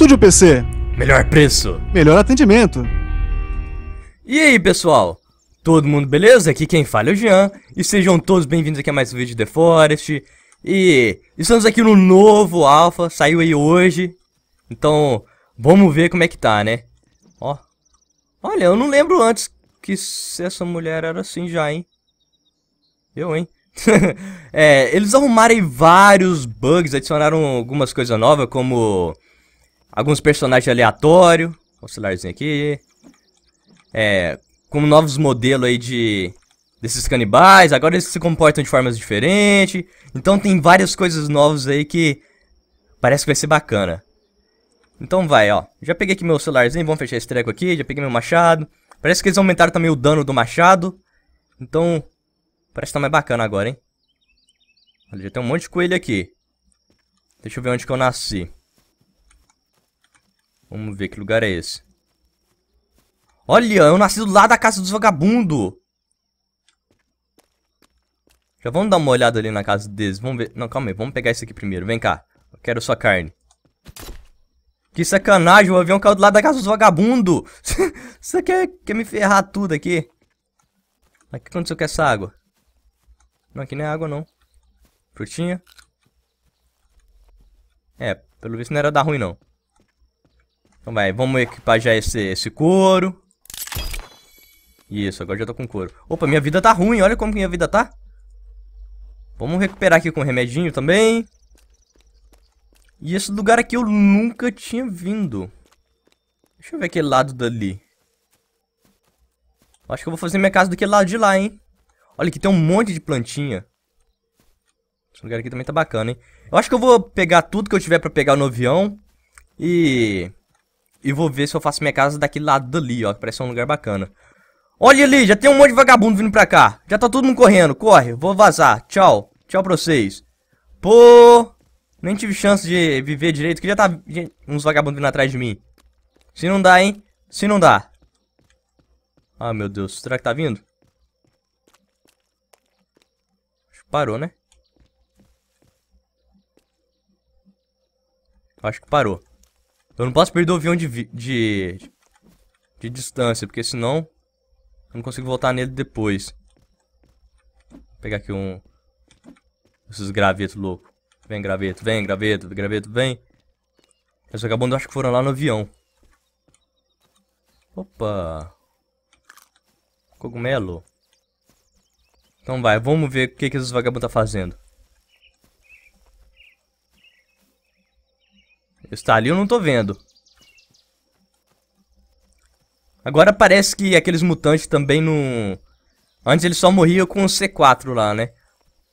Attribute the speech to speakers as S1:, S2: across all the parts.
S1: Estúdio PC. Melhor preço. Melhor atendimento. E aí, pessoal? Todo mundo beleza? Aqui quem fala é o Jean. E sejam todos bem-vindos aqui a mais um vídeo de The Forest. E estamos aqui no novo Alpha, saiu aí hoje. Então, vamos ver como é que tá, né? Ó. Olha, eu não lembro antes que essa mulher era assim já, hein? Eu, hein? é, eles arrumaram vários bugs, adicionaram algumas coisas novas, como Alguns personagens aleatórios. celularzinho aqui. É, como novos modelos aí de desses canibais. Agora eles se comportam de formas diferentes. Então tem várias coisas novas aí que parece que vai ser bacana. Então vai, ó. Já peguei aqui meu celularzinho, vamos fechar esse treco aqui. Já peguei meu machado. Parece que eles aumentaram também o dano do machado. Então, parece que tá mais bacana agora, hein? Olha, já tem um monte de coelho aqui. Deixa eu ver onde que eu nasci. Vamos ver que lugar é esse. Olha, eu é nasci do lado da casa dos vagabundos. Já vamos dar uma olhada ali na casa deles. Vamos ver. Não, calma aí. Vamos pegar isso aqui primeiro. Vem cá. Eu quero sua carne. Que sacanagem. O avião caiu do lado da casa dos vagabundos. Você quer, é, quer me ferrar tudo aqui? Mas o que aconteceu com essa água? Não, aqui não é água, não. Frutinha. É, pelo visto não era da ruim, não. Então vai, vamos equipar já esse, esse couro. Isso, agora já tô com couro. Opa, minha vida tá ruim, olha como minha vida tá. Vamos recuperar aqui com o remedinho também. E esse lugar aqui eu nunca tinha vindo. Deixa eu ver aquele lado dali. Acho que eu vou fazer minha casa daquele lado de lá, hein. Olha, aqui tem um monte de plantinha. Esse lugar aqui também tá bacana, hein. Eu acho que eu vou pegar tudo que eu tiver pra pegar no avião. E e vou ver se eu faço minha casa daquele lado dali, ó. Que parece um lugar bacana. Olha ali, já tem um monte de vagabundo vindo pra cá. Já tá todo mundo correndo. Corre, vou vazar. Tchau. Tchau pra vocês. Pô... Nem tive chance de viver direito, que já tá uns vagabundos vindo atrás de mim. Se não dá, hein? Se não dá. Ah, meu Deus. Será que tá vindo? Acho que parou, né? Acho que parou. Eu não posso perder o avião de, de, de distância, porque senão eu não consigo voltar nele depois. Vou pegar aqui um... Esses gravetos loucos. Vem, graveto, vem, graveto, graveto, vem. Esses vagabundos acho que foram lá no avião. Opa. Cogumelo. Então vai, vamos ver o que, que esses vagabundos tá fazendo. Está ali, eu não tô vendo. Agora parece que aqueles mutantes também não... Antes eles só morriam com o C4 lá, né?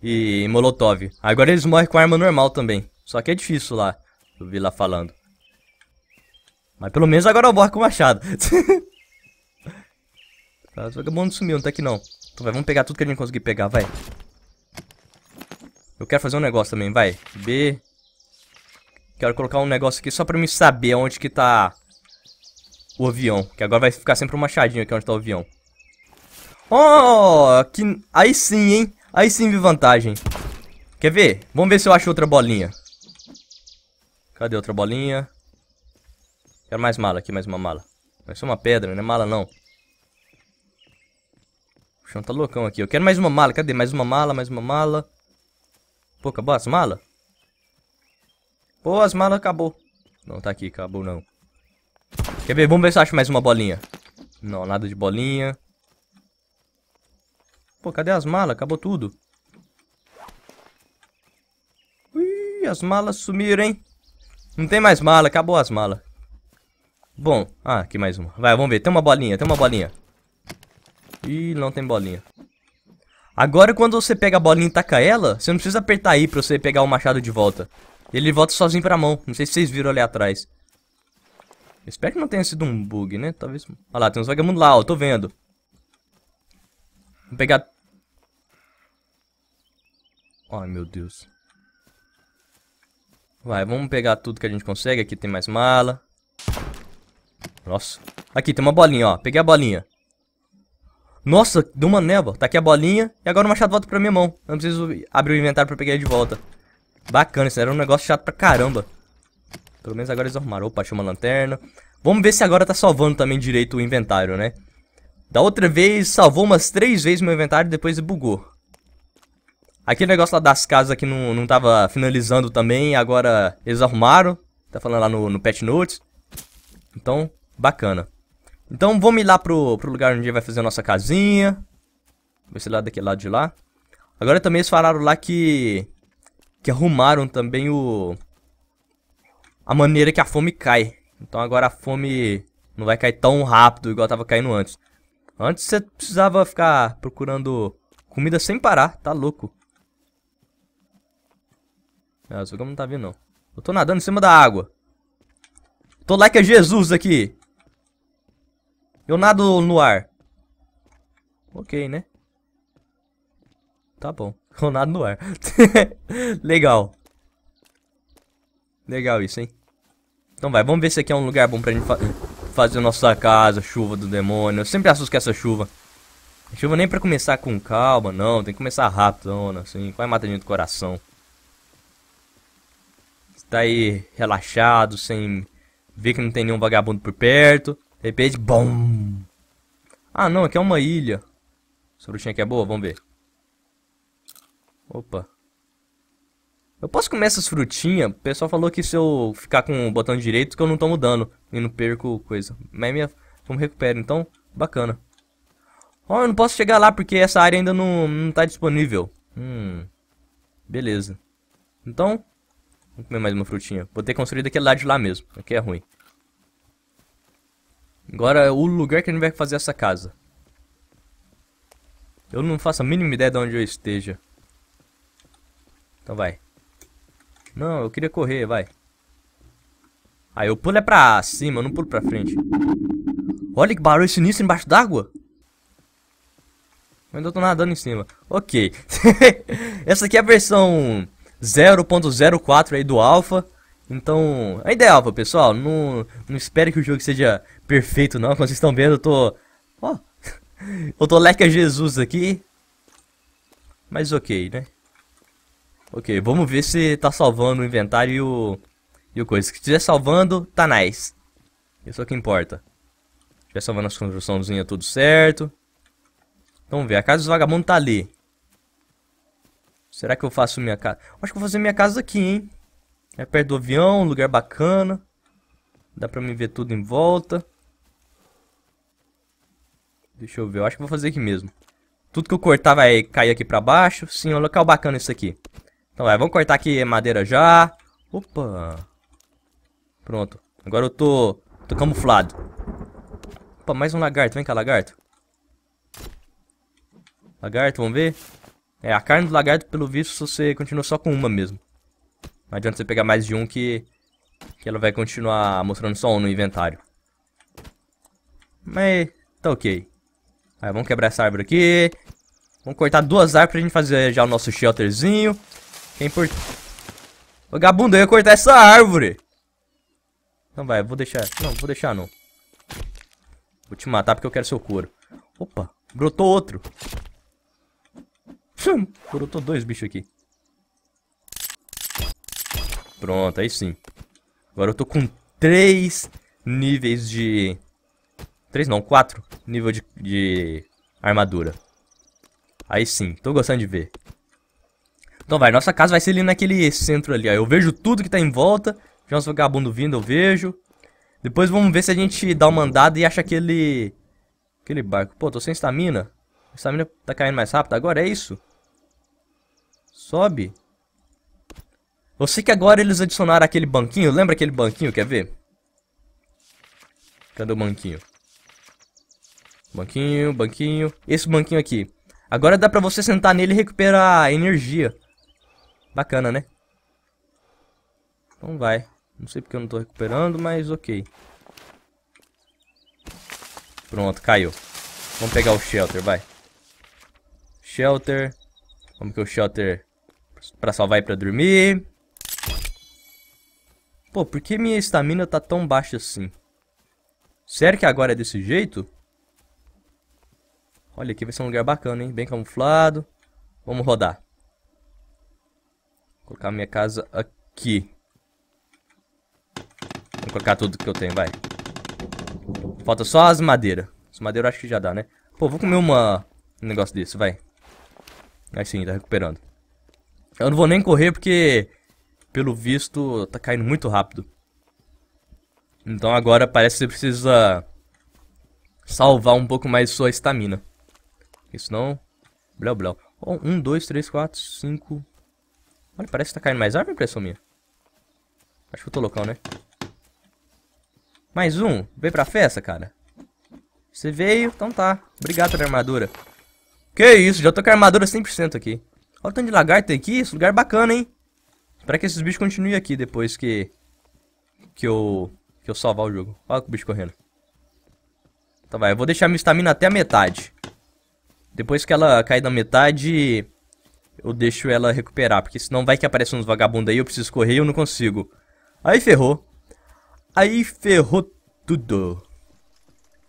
S1: E Molotov. Agora eles morrem com arma normal também. Só que é difícil lá. Eu vi lá falando. Mas pelo menos agora eu morro com o machado. Tá, os vagabundos sumiu, não tá aqui não. Então vai, vamos pegar tudo que a gente conseguir pegar, vai. Eu quero fazer um negócio também, vai. B, Quero colocar um negócio aqui só pra me saber onde que tá o avião. Que agora vai ficar sempre um machadinho aqui onde tá o avião. Oh, que... aí sim, hein? Aí sim vi vantagem. Quer ver? Vamos ver se eu acho outra bolinha. Cadê outra bolinha? Quero mais mala aqui, mais uma mala. Vai ser é uma pedra, não é mala não. O chão tá loucão aqui. Eu quero mais uma mala. Cadê? Mais uma mala, mais uma mala. Pô, acabou as malas? as malas acabou. Não, tá aqui, acabou não. Quer ver? Vamos ver se eu acho mais uma bolinha. Não, nada de bolinha. Pô, cadê as malas? Acabou tudo. Ui, as malas sumiram, hein? Não tem mais mala, acabou as malas. Bom, ah, aqui mais uma. Vai, vamos ver. Tem uma bolinha, tem uma bolinha. Ih, não tem bolinha. Agora, quando você pega a bolinha e taca ela, você não precisa apertar aí pra você pegar o machado de volta. Ele volta sozinho pra mão. Não sei se vocês viram ali atrás. Eu espero que não tenha sido um bug, né? Talvez... Olha lá, tem uns vagabundos lá, ó. Tô vendo. Vou pegar... Ai, meu Deus. Vai, vamos pegar tudo que a gente consegue. Aqui tem mais mala. Nossa. Aqui, tem uma bolinha, ó. Peguei a bolinha. Nossa, deu uma névoa. Tá aqui a bolinha. E agora o machado volta pra minha mão. Eu não preciso abrir o inventário pra pegar ele de volta. Bacana, isso era um negócio chato pra caramba. Pelo menos agora eles arrumaram. Opa, achou uma lanterna. Vamos ver se agora tá salvando também direito o inventário, né? Da outra vez, salvou umas três vezes meu inventário e depois bugou. Aquele negócio lá das casas que não, não tava finalizando também, agora eles arrumaram. Tá falando lá no, no Pet Notes. Então, bacana. Então, vamos ir lá pro, pro lugar onde vai fazer a nossa casinha. vai ser lá daquele lado de lá. Agora também eles falaram lá que que arrumaram também o a maneira que a fome cai. Então agora a fome não vai cair tão rápido igual tava caindo antes. Antes você precisava ficar procurando comida sem parar, tá louco. Ah, o seu não tá vindo não. Eu tô nadando em cima da água. Tô lá que é Jesus aqui. Eu nado no ar. Ok, né? Tá bom. Ronaldo no ar. Legal. Legal isso, hein? Então vai, vamos ver se aqui é um lugar bom pra gente fa fazer nossa casa, chuva do demônio. Eu sempre assusto com essa chuva. chuva nem pra começar com calma, não. Tem que começar rápido, assim. Vai matar gente do coração. tá aí relaxado, sem ver que não tem nenhum vagabundo por perto. De repente, bom. Ah, não, aqui é uma ilha. Essa bruxinha aqui é boa, vamos ver. Opa. Eu posso comer essas frutinhas? O pessoal falou que se eu ficar com o botão direito que eu não tomo dano e não perco coisa. Mas minha... eu me recupero, então, bacana. Ó, oh, eu não posso chegar lá porque essa área ainda não, não tá disponível. Hum, beleza. Então, vou comer mais uma frutinha. Vou ter construído aquele lado de lá mesmo, aqui é ruim. Agora é o lugar que a gente vai fazer essa casa. Eu não faço a mínima ideia de onde eu esteja. Então vai. Não, eu queria correr, vai. Aí ah, eu pulo é pra cima, eu não pulo pra frente. Olha que barulho sinistro embaixo d'água. Ainda tô nadando em cima. Ok. Essa aqui é a versão 0.04 aí do Alpha. Então, ideia é Alpha, pessoal. Não, não espere que o jogo seja perfeito, não. Como vocês estão vendo, eu tô... Ó, oh. eu tô a Jesus aqui. Mas ok, né? Ok, vamos ver se tá salvando o inventário e o, e o coisa. Se estiver salvando, tá nice. Isso é o que importa. Se estiver salvando as construçãozinhas, tudo certo. Vamos ver, a casa dos vagabundos tá ali. Será que eu faço minha casa? Acho que vou fazer minha casa aqui, hein? É perto do avião, lugar bacana. Dá pra me ver tudo em volta. Deixa eu ver, eu acho que vou fazer aqui mesmo. Tudo que eu cortar vai cair aqui pra baixo. Sim, é um local bacana isso aqui. Então vai, vamos cortar aqui madeira já. Opa. Pronto. Agora eu tô, tô camuflado. Opa, mais um lagarto. Vem cá, lagarto. Lagarto, vamos ver. É, a carne do lagarto, pelo visto, você continua só com uma mesmo. Não adianta você pegar mais de um que, que ela vai continuar mostrando só um no inventário. Mas tá ok. Aí, vamos quebrar essa árvore aqui. Vamos cortar duas árvores pra gente fazer já o nosso shelterzinho. Quem por... Vagabundo, eu ia cortar essa árvore. Não vai, vou deixar... Não, vou deixar não. Vou te matar porque eu quero seu couro. Opa, brotou outro. brotou dois bichos aqui. Pronto, aí sim. Agora eu tô com três níveis de... Três não, quatro nível de, de armadura. Aí sim, tô gostando de ver. Então vai, nossa casa vai ser ali naquele centro ali, ó. Eu vejo tudo que tá em volta. Já uns vagabundo vindo, eu vejo. Depois vamos ver se a gente dá uma andada e acha aquele... Aquele barco. Pô, tô sem estamina. A estamina tá caindo mais rápido agora, é isso? Sobe. Eu sei que agora eles adicionaram aquele banquinho. Lembra aquele banquinho, quer ver? Cadê o banquinho? Banquinho, banquinho. Esse banquinho aqui. Agora dá pra você sentar nele e recuperar energia. Bacana, né? Então vai. Não sei porque eu não tô recuperando, mas ok. Pronto, caiu. Vamos pegar o shelter, vai. Shelter. Vamos que o shelter pra salvar e pra dormir. Pô, por que minha estamina tá tão baixa assim? Sério que agora é desse jeito? Olha, aqui vai ser um lugar bacana, hein? Bem camuflado. Vamos rodar colocar minha casa aqui. Vou colocar tudo que eu tenho, vai. Falta só as madeiras. As madeiras acho que já dá, né? Pô, vou comer uma... um negócio desse, vai. Aí sim, tá recuperando. Eu não vou nem correr porque, pelo visto, tá caindo muito rápido. Então agora parece que você precisa salvar um pouco mais sua estamina. Isso não... Blau, blau. um dois três quatro cinco Olha parece que tá caindo mais árvore, impressão minha. Acho que eu tô loucão, né? Mais um. Veio pra festa, cara. Você veio, então tá. Obrigado pela armadura. Que isso, já tô com a armadura 100% aqui. Olha o tanto de lagarto aqui, esse lugar é bacana, hein? Espero que esses bichos continuem aqui depois que... Que eu... Que eu salvar o jogo. Olha o bicho correndo. Então vai, eu vou deixar minha estamina até a metade. Depois que ela cair da metade eu deixo ela recuperar, porque senão vai que aparece uns vagabundos aí, eu preciso correr e eu não consigo. Aí ferrou. Aí ferrou tudo.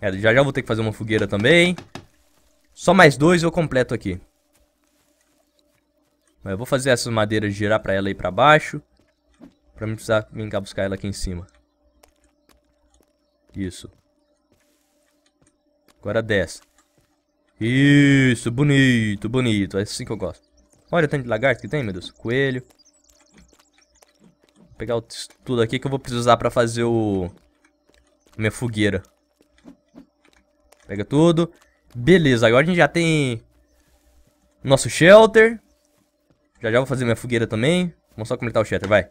S1: É, já já vou ter que fazer uma fogueira também. Só mais dois eu completo aqui. Eu vou fazer essas madeiras girar pra ela aí pra baixo. Pra não precisar vir cá buscar ela aqui em cima. Isso. Agora desce. Isso, bonito, bonito. É assim que eu gosto. Olha o tanto de lagarto que tem, meu Deus. Coelho. Vou pegar tudo aqui que eu vou precisar pra fazer o... Minha fogueira. Pega tudo. Beleza, agora a gente já tem... Nosso shelter. Já já vou fazer minha fogueira também. Vamos só comentar o shelter, vai.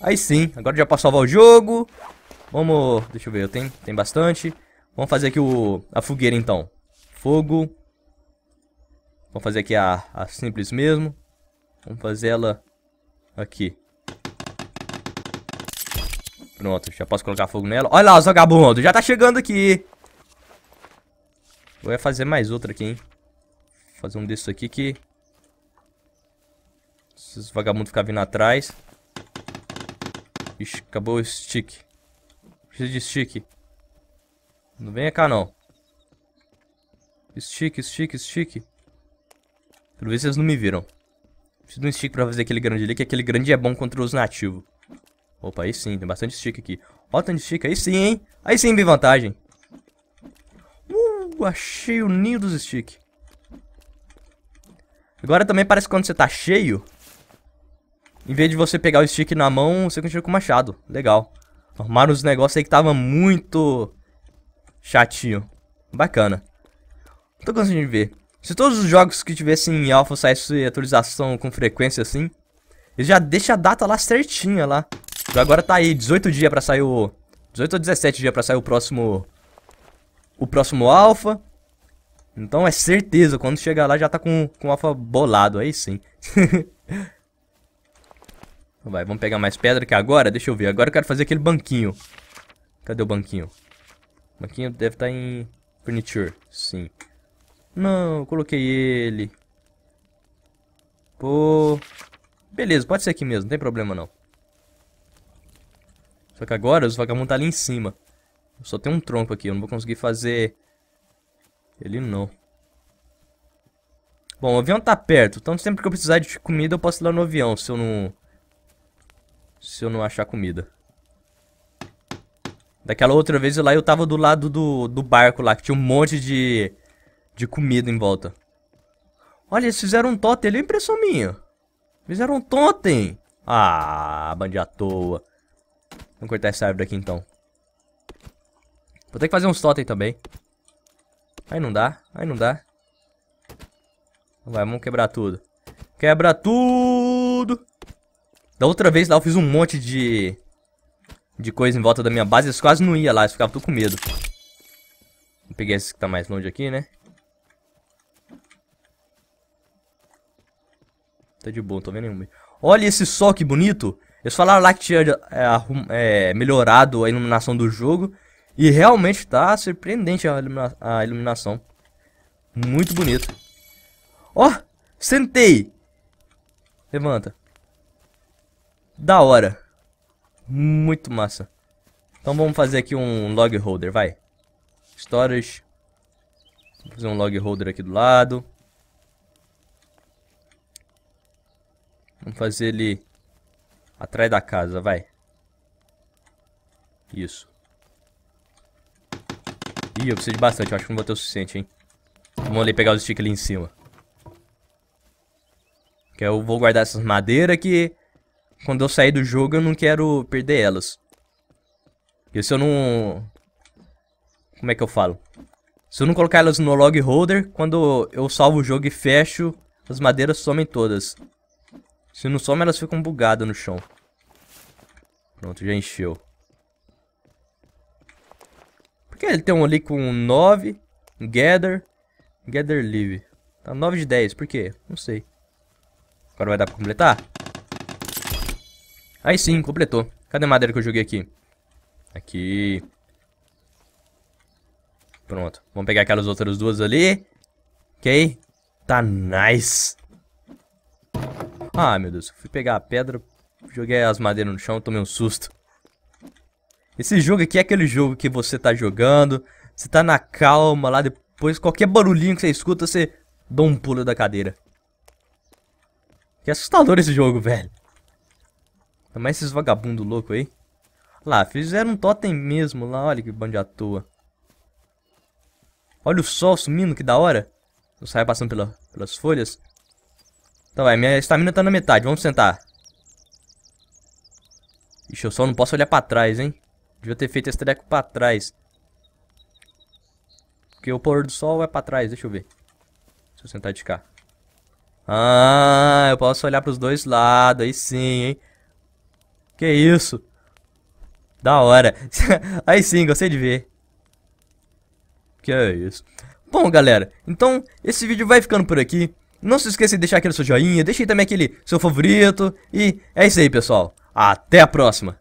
S1: Aí sim, agora já posso salvar o jogo. Vamos... Deixa eu ver, eu tenho, tem bastante. Vamos fazer aqui o, a fogueira então. Fogo. Vamos fazer aqui a, a simples mesmo. Vamos fazer ela aqui. Pronto, já posso colocar fogo nela. Olha lá, os vagabundos, já tá chegando aqui. Vou fazer mais outra aqui, hein. Vou fazer um desses aqui que... Se os vagabundos ficarem vindo atrás. Ixi, acabou o stick. Precisa de stick. Não venha cá, não. Stick, stick, stick. Pelo visto vocês não me viram. Preciso de um stick pra fazer aquele grande ali, que aquele grande é bom contra os nativos. Opa, aí sim, tem bastante stick aqui. Ó, tanto stick, aí sim, hein? Aí sim, bem vantagem. Uh, achei o ninho dos stick. Agora também parece que quando você tá cheio, em vez de você pegar o stick na mão, você continua com o machado. Legal. Arrumaram os negócios aí que tava muito chatinho. Bacana. Não tô conseguindo ver. Se todos os jogos que tivessem em alpha saíssem atualização com frequência assim, ele já deixa a data lá certinha lá. Agora tá aí 18 dias pra sair o... 18 ou 17 dias pra sair o próximo... O próximo alpha. Então é certeza, quando chegar lá já tá com, com o alpha bolado, aí sim. Vai, vamos pegar mais pedra que agora, deixa eu ver. Agora eu quero fazer aquele banquinho. Cadê o banquinho? O banquinho deve estar tá em furniture, sim. Não, coloquei ele. Pô. Beleza, pode ser aqui mesmo, não tem problema não. Só que agora os vagabundos tá ali em cima. Só tem um tronco aqui, eu não vou conseguir fazer... Ele não. Bom, o avião tá perto, então sempre que eu precisar de comida eu posso ir lá no avião, se eu não... Se eu não achar comida. Daquela outra vez eu lá eu tava do lado do, do barco lá, que tinha um monte de de comida em volta. Olha, eles fizeram um totem ali, é impressão minha. Fizeram um totem. Ah, bandido à toa. Vamos cortar essa árvore aqui então. Vou ter que fazer uns totem também. Aí não dá, aí não dá. Vai, vamos quebrar tudo. Quebra tudo! Da outra vez lá eu fiz um monte de... De coisa em volta da minha base, eles quase não ia lá, eles ficavam tudo com medo. Vou pegar esse que tá mais longe aqui, né? Tá de boa, não tô vendo nenhum. Olha esse sol que bonito. Eles falaram lá que tinha é, é, melhorado a iluminação do jogo. E realmente tá surpreendente a, ilumina a iluminação. Muito bonito. Ó, oh, sentei. Levanta. Da hora. Muito massa. Então vamos fazer aqui um log holder, vai. Storage. Vou fazer um log holder aqui do lado. Vamos fazer ele atrás da casa, vai. Isso. Ih, eu preciso de bastante. Eu acho que não vou ter o suficiente, hein. Vamos ali pegar os stick ali em cima. Que eu vou guardar essas madeiras que... Quando eu sair do jogo, eu não quero perder elas. E se eu não... Como é que eu falo? Se eu não colocar elas no log holder, quando eu salvo o jogo e fecho, as madeiras somem todas. Se não some, elas ficam bugadas no chão. Pronto, já encheu. Por que ele tem um ali com 9? gather. Gather live. Tá 9 de 10. Por quê? Não sei. Agora vai dar pra completar? Aí sim, completou. Cadê a madeira que eu joguei aqui? Aqui. Pronto. Vamos pegar aquelas outras duas ali. Ok. Tá nice. Ah, meu Deus, fui pegar a pedra, joguei as madeiras no chão, tomei um susto. Esse jogo aqui é aquele jogo que você tá jogando, você tá na calma lá, depois qualquer barulhinho que você escuta, você dá um pulo da cadeira. Que assustador esse jogo, velho. Ainda mais esses vagabundo louco aí. Lá, fizeram um totem mesmo lá, olha que bando à toa. Olha o sol sumindo, que da hora. O saio passando pela, pelas folhas. Então vai, minha estamina tá na metade, vamos sentar. Ixi, eu só não posso olhar pra trás, hein? Devia ter feito esse treco pra trás. Porque o pôr do sol é pra trás, deixa eu ver. Se eu sentar de cá. Ah, eu posso olhar pros dois lados, aí sim, hein? Que isso? Da hora. aí sim, gostei de ver. Que é isso. Bom, galera, então esse vídeo vai ficando por aqui. Não se esqueça de deixar aquele seu joinha, deixe também aquele seu favorito. E é isso aí, pessoal. Até a próxima!